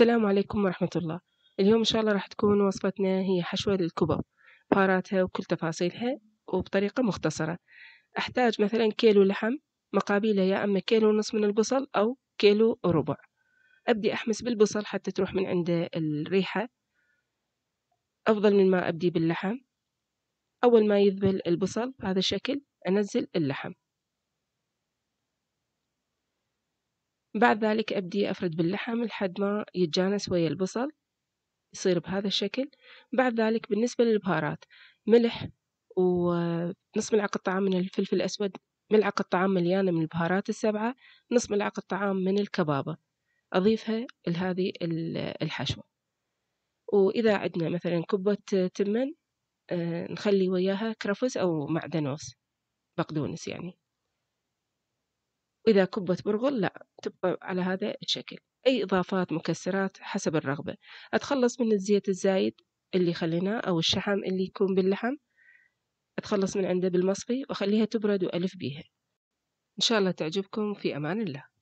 السلام عليكم ورحمة الله اليوم إن شاء الله راح تكون وصفتنا هي حشوة للكبب بهاراتها وكل تفاصيلها وبطريقة مختصرة أحتاج مثلا كيلو لحم مقابله يا أما كيلو ونص من البصل أو كيلو وربع أبدي أحمس بالبصل حتى تروح من عنده الريحة أفضل من ما أبدي باللحم أول ما يذبل البصل بهذا الشكل أنزل اللحم بعد ذلك أبدي أفرد باللحم لحد ما يتجانس ويا البصل يصير بهذا الشكل بعد ذلك بالنسبة للبهارات ملح ونص ملعقة طعام من الفلفل الأسود ملعقة طعام مليانة من البهارات السبعة نص ملعقة طعام من الكبابة أضيفها لهذه الحشوة وإذا عندنا مثلا كبة تمن آه، نخلي وياها كرفس أو معدنوس بقدونس يعني وإذا كبت برغل لا تبقى على هذا الشكل أي إضافات مكسرات حسب الرغبة أتخلص من الزيت الزايد اللي خليناه أو الشحم اللي يكون باللحم أتخلص من عنده بالمصفي وأخليها تبرد وألف بيها إن شاء الله تعجبكم في أمان الله